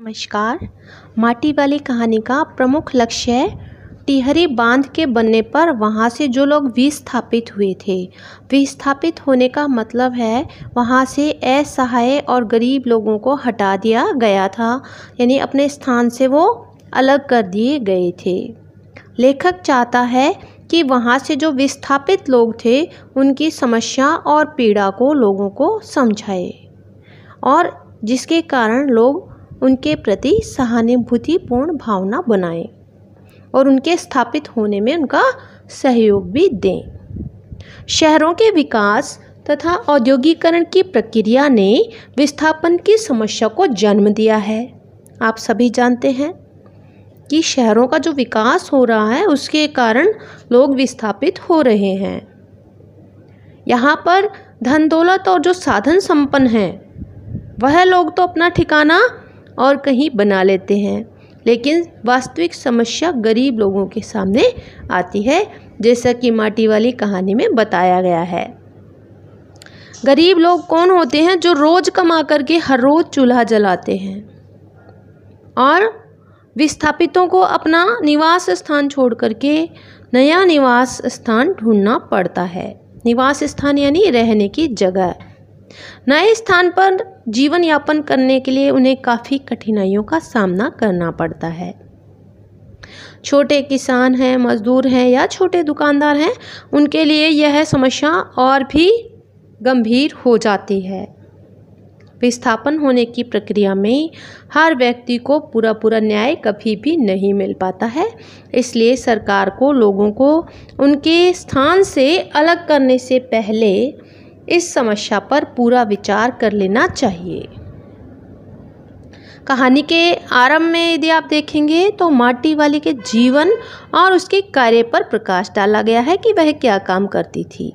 नमस्कार माटी वाली कहानी का प्रमुख लक्ष्य है टिहरी बांध के बनने पर वहाँ से जो लोग विस्थापित हुए थे विस्थापित होने का मतलब है वहाँ से असहाय और गरीब लोगों को हटा दिया गया था यानी अपने स्थान से वो अलग कर दिए गए थे लेखक चाहता है कि वहाँ से जो विस्थापित लोग थे उनकी समस्या और पीड़ा को लोगों को समझाए और जिसके कारण लोग उनके प्रति सहानुभूतिपूर्ण भावना बनाएं और उनके स्थापित होने में उनका सहयोग भी दें शहरों के विकास तथा औद्योगिकरण की प्रक्रिया ने विस्थापन की समस्या को जन्म दिया है आप सभी जानते हैं कि शहरों का जो विकास हो रहा है उसके कारण लोग विस्थापित हो रहे हैं यहाँ पर धन दौलत और जो साधन संपन्न हैं वह लोग तो अपना ठिकाना और कहीं बना लेते हैं लेकिन वास्तविक समस्या गरीब लोगों के सामने आती है जैसा कि माटी वाली कहानी में बताया गया है गरीब लोग कौन होते हैं जो रोज़ कमा करके हर रोज़ चूल्हा जलाते हैं और विस्थापितों को अपना निवास स्थान छोड़ करके नया निवास स्थान ढूंढना पड़ता है निवास स्थान यानी रहने की जगह नए स्थान पर जीवन यापन करने के लिए उन्हें काफ़ी कठिनाइयों का सामना करना पड़ता है छोटे किसान हैं मज़दूर हैं या छोटे दुकानदार हैं उनके लिए यह समस्या और भी गंभीर हो जाती है विस्थापन होने की प्रक्रिया में हर व्यक्ति को पूरा पूरा न्याय कभी भी नहीं मिल पाता है इसलिए सरकार को लोगों को उनके स्थान से अलग करने से पहले इस समस्या पर पूरा विचार कर लेना चाहिए कहानी के आरंभ में यदि आप देखेंगे तो माटी वाली के जीवन और उसके कार्य पर प्रकाश डाला गया है कि वह क्या काम करती थी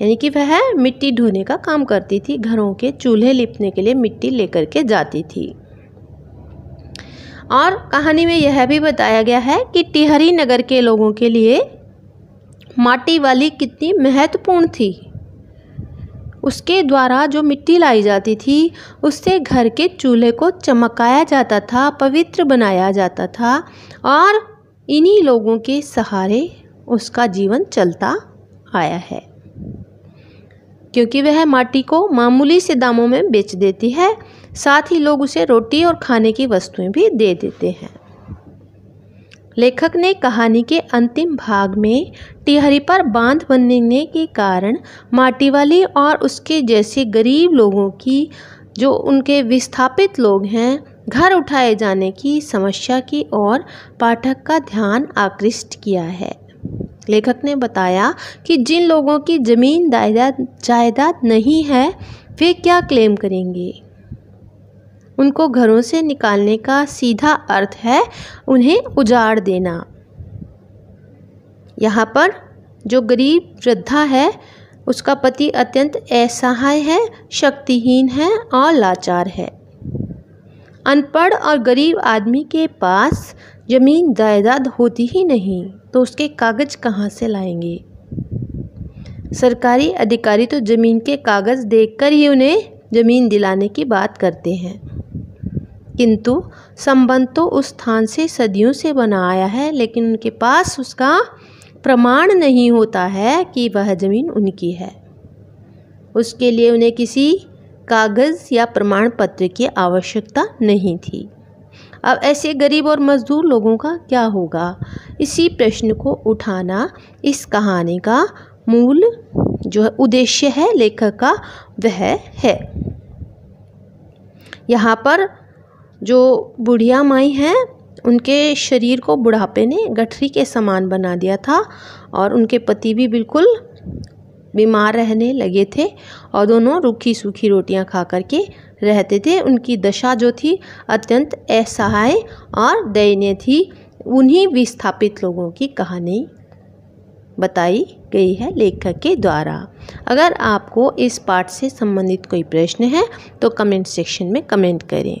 यानी कि वह मिट्टी ढोने का काम करती थी घरों के चूल्हे लिपने के लिए मिट्टी लेकर के जाती थी और कहानी में यह भी बताया गया है कि टिहरी नगर के लोगों के लिए माटी वाली कितनी महत्वपूर्ण थी उसके द्वारा जो मिट्टी लाई जाती थी उससे घर के चूल्हे को चमकाया जाता था पवित्र बनाया जाता था और इन्हीं लोगों के सहारे उसका जीवन चलता आया है क्योंकि वह माटी को मामूली से दामों में बेच देती है साथ ही लोग उसे रोटी और खाने की वस्तुएं भी दे देते हैं लेखक ने कहानी के अंतिम भाग में टिहरी पर बांध बनने के कारण माटीवाली और उसके जैसे गरीब लोगों की जो उनके विस्थापित लोग हैं घर उठाए जाने की समस्या की ओर पाठक का ध्यान आकृष्ट किया है लेखक ने बताया कि जिन लोगों की ज़मीन जायदाद नहीं है वे क्या क्लेम करेंगे उनको घरों से निकालने का सीधा अर्थ है उन्हें उजाड़ देना यहाँ पर जो गरीब वृद्धा है उसका पति अत्यंत असहाय है शक्तिहीन है और लाचार है अनपढ़ और गरीब आदमी के पास ज़मीन जायदाद होती ही नहीं तो उसके कागज़ कहाँ से लाएंगे सरकारी अधिकारी तो ज़मीन के कागज़ देखकर ही उन्हें ज़मीन दिलाने की बात करते हैं किंतु संबंध तो उस स्थान से सदियों से बना आया है लेकिन उनके पास उसका प्रमाण नहीं होता है कि वह ज़मीन उनकी है उसके लिए उन्हें किसी कागज़ या प्रमाण पत्र की आवश्यकता नहीं थी अब ऐसे गरीब और मजदूर लोगों का क्या होगा इसी प्रश्न को उठाना इस कहानी का मूल जो है उद्देश्य है लेखक का वह है यहाँ पर जो बुढ़िया माई हैं उनके शरीर को बुढ़ापे ने गठरी के समान बना दिया था और उनके पति भी बिल्कुल बीमार रहने लगे थे और दोनों रूखी सूखी रोटियां खा करके रहते थे उनकी दशा जो थी अत्यंत असहाय और दयनीय थी उन्हीं विस्थापित लोगों की कहानी बताई गई है लेखक के द्वारा अगर आपको इस पाठ से संबंधित कोई प्रश्न है तो कमेंट सेक्शन में कमेंट करें